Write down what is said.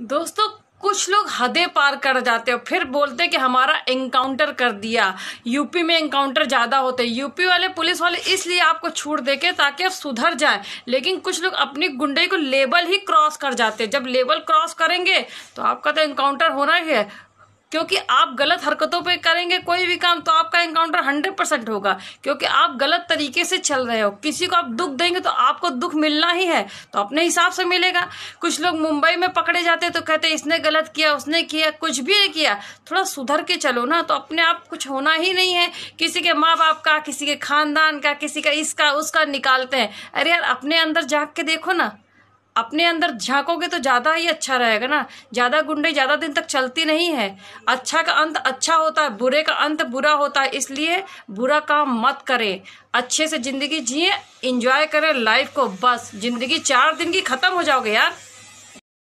दोस्तों कुछ लोग हदें पार कर जाते हो फिर बोलते हैं कि हमारा एनकाउंटर कर दिया यूपी में एनकाउंटर ज़्यादा होते हैं यूपी वाले पुलिस वाले इसलिए आपको छूट देके ताकि आप सुधर जाए लेकिन कुछ लोग अपनी गुंडई को लेबल ही क्रॉस कर जाते हैं जब लेबल क्रॉस करेंगे तो आपका तो एनकाउंटर होना ही है क्योंकि आप गलत हरकतों पे करेंगे कोई भी काम तो आपका इनकाउंटर हंड्रेड परसेंट होगा क्योंकि आप गलत तरीके से चल रहे हो किसी को आप दुख देंगे तो आपको दुख मिलना ही है तो अपने हिसाब से मिलेगा कुछ लोग मुंबई में पकड़े जाते तो कहते इसने गलत किया उसने किया कुछ भी नहीं किया थोड़ा सुधर के चलो ना तो अपने आप कुछ होना ही नहीं है किसी के माँ बाप का किसी के खानदान का किसी का इसका उसका निकालते हैं अरे यार अपने अंदर जाग के देखो ना अपने अंदर झांकोगे तो ज़्यादा ही अच्छा रहेगा ना ज़्यादा गुंडे ज़्यादा दिन तक चलती नहीं है अच्छा का अंत अच्छा होता है बुरे का अंत बुरा होता है इसलिए बुरा काम मत करें अच्छे से ज़िंदगी जिए इंजॉय करें लाइफ को बस ज़िंदगी चार दिन की ख़त्म हो जाओगे यार